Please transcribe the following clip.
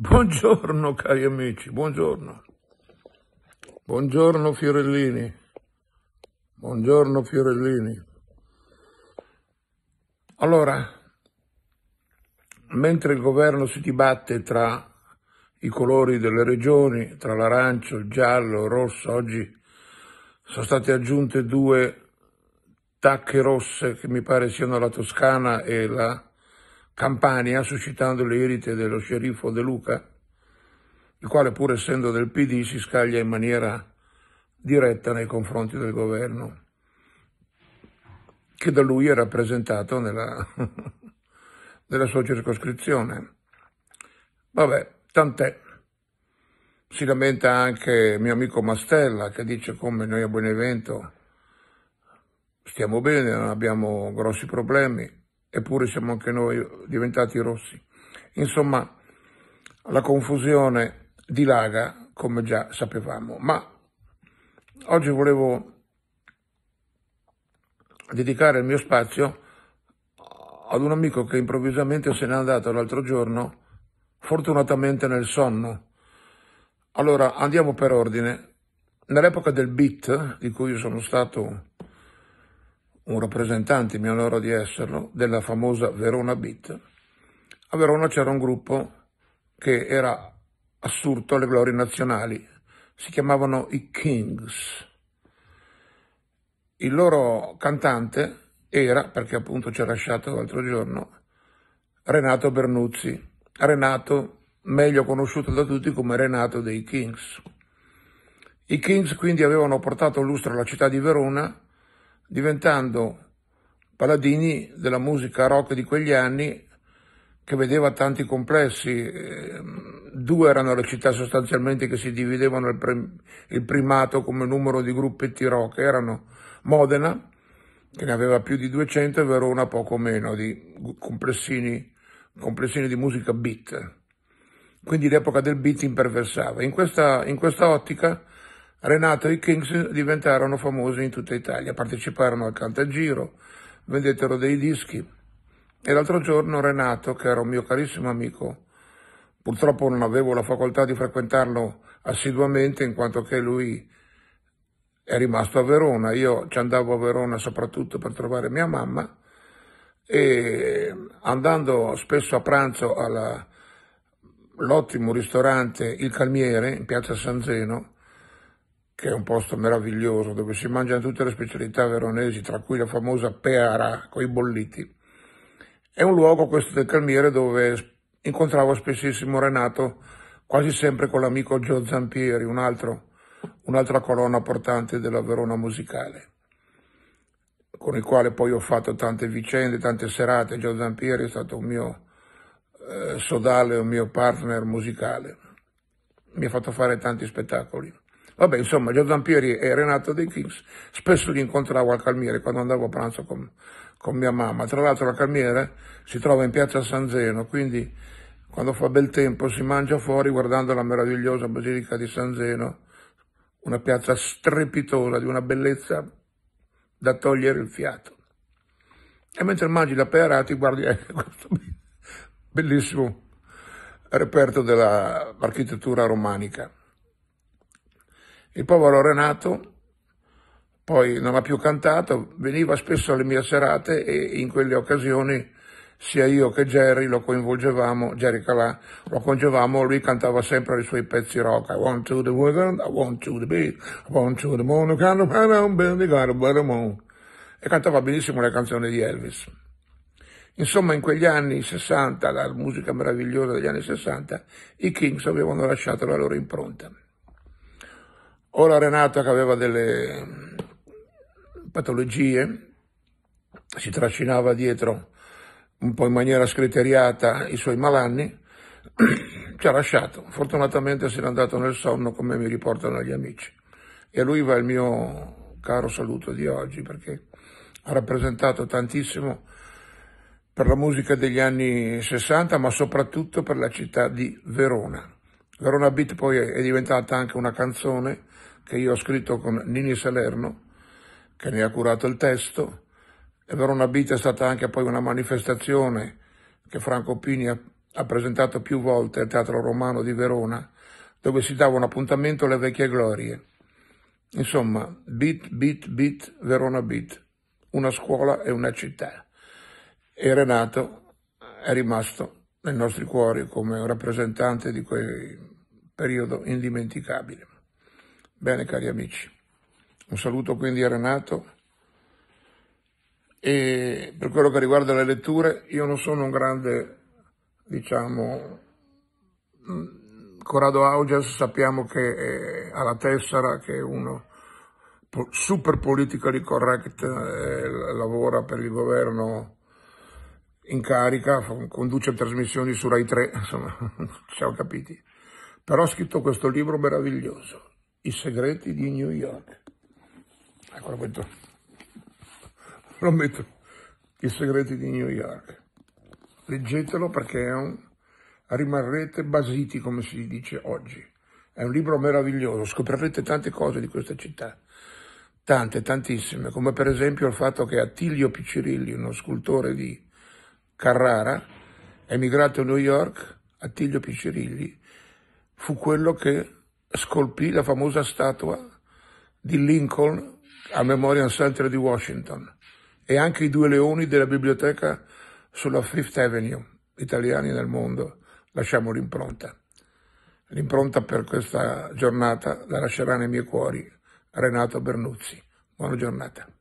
Buongiorno cari amici, buongiorno. Buongiorno Fiorellini, buongiorno Fiorellini. Allora, mentre il governo si dibatte tra i colori delle regioni, tra l'arancio, il giallo, il rosso, oggi sono state aggiunte due tacche rosse che mi pare siano la Toscana e la Campania, suscitando le irite dello sceriffo De Luca, il quale pur essendo del PD si scaglia in maniera diretta nei confronti del governo, che da lui è rappresentato nella, nella sua circoscrizione. Vabbè, tant'è. Si lamenta anche mio amico Mastella che dice come noi a Benevento stiamo bene, non abbiamo grossi problemi eppure siamo anche noi diventati rossi. Insomma, la confusione dilaga come già sapevamo, ma oggi volevo dedicare il mio spazio ad un amico che improvvisamente se n'è andato l'altro giorno, fortunatamente nel sonno. Allora, andiamo per ordine. Nell'epoca del beat, di cui sono stato un rappresentante, mi onoro di esserlo, della famosa Verona Beat. A Verona c'era un gruppo che era assurdo alle glorie nazionali, si chiamavano i Kings. Il loro cantante era, perché appunto ci ha lasciato l'altro giorno, Renato Bernuzzi. Renato, meglio conosciuto da tutti come Renato dei Kings. I Kings quindi avevano portato lustro alla città di Verona diventando paladini della musica rock di quegli anni che vedeva tanti complessi. Eh, due erano le città sostanzialmente che si dividevano il, primato come numero di gruppetti rock, erano Modena, che ne aveva più di 200, e Verona poco meno, di complessini, complessini di musica beat. Quindi l'epoca del beat imperversava. In questa, in questa ottica Renato e i Kings diventarono famosi in tutta Italia, parteciparono al Cantagiro, vendettero dei dischi e l'altro giorno Renato, che era un mio carissimo amico, purtroppo non avevo la facoltà di frequentarlo assiduamente in quanto che lui è rimasto a Verona, io ci andavo a Verona soprattutto per trovare mia mamma e andando spesso a pranzo all'ottimo ristorante Il Calmiere in piazza San Zeno, che è un posto meraviglioso dove si mangiano tutte le specialità veronesi, tra cui la famosa peara con i bolliti. È un luogo questo del Calmiere dove incontravo spessissimo Renato, quasi sempre con l'amico Gio Zampieri, un altro, un'altra colonna portante della Verona musicale, con il quale poi ho fatto tante vicende, tante serate. Gio Zampieri è stato un mio eh, sodale, un mio partner musicale. Mi ha fatto fare tanti spettacoli. Vabbè, insomma, Gio Zampieri e Renato De Kings spesso li incontravo al Calmiere quando andavo a pranzo con, con mia mamma. Tra l'altro la Calmiere si trova in piazza San Zeno, quindi quando fa bel tempo si mangia fuori guardando la meravigliosa Basilica di San Zeno, una piazza strepitosa di una bellezza da togliere il fiato. E mentre mangi la pera ti guardi eh, questo bellissimo reperto dell'architettura romanica. Il povero Renato poi non ha più cantato, veniva spesso alle mie serate e in quelle occasioni sia io che Jerry lo coinvolgevamo, Jerry Calà lo coinvolgevamo, lui cantava sempre i suoi pezzi rock, I want to the woodland, I want to the beach, I want to the moon, I can't find a moon, e cantava benissimo le canzoni di Elvis. Insomma, in quegli anni 60, la musica meravigliosa degli anni 60, i Kings avevano lasciato la loro impronta o la Renata che aveva delle mm, patologie, si trascinava dietro un po' in maniera scriteriata i suoi malanni, ci ha lasciato. Fortunatamente se n'è andato nel sonno come mi riportano gli amici. E a lui va il mio caro saluto di oggi perché ha rappresentato tantissimo per la musica degli anni 60 ma soprattutto per la città di Verona. Verona Beat poi è diventata anche una canzone che io ho scritto con Nini Salerno, che ne ha curato il testo, e Verona Beat è stata anche poi una manifestazione che Franco Pini ha, ha presentato più volte al Teatro Romano di Verona, dove si dava un appuntamento alle vecchie glorie. Insomma, Beat, Beat, Beat, Verona Beat, una scuola e una città. E Renato è rimasto nei nostri cuori come un rappresentante di quel periodo indimenticabile. Bene cari amici, un saluto quindi a Renato e per quello che riguarda le letture io non sono un grande, diciamo, mm, Corrado Augias sappiamo che ha la tessera, che è uno super politically correct, eh, lavora per il governo in carica, conduce trasmissioni su Rai 3, insomma, ci siamo capiti. Però ha scritto questo libro meraviglioso, I segreti di New York. Ecco, lo metto. Lo metto. I segreti di New York. Leggetelo perché è un... rimarrete basiti, come si dice oggi. È un libro meraviglioso, scoprirete tante cose di questa città tante, tantissime, come per esempio il fatto che Attilio Piccirilli, uno scultore di Carrara, emigrato a New York, Attilio Piccirilli, fu quello che scolpì la famosa statua di Lincoln al Memorial Center di Washington e anche i due leoni della biblioteca sulla Fifth Avenue, italiani nel mondo, lasciamo l'impronta. L'impronta per questa giornata la lascerà nei miei cuori Renato Bernuzzi. Buona giornata.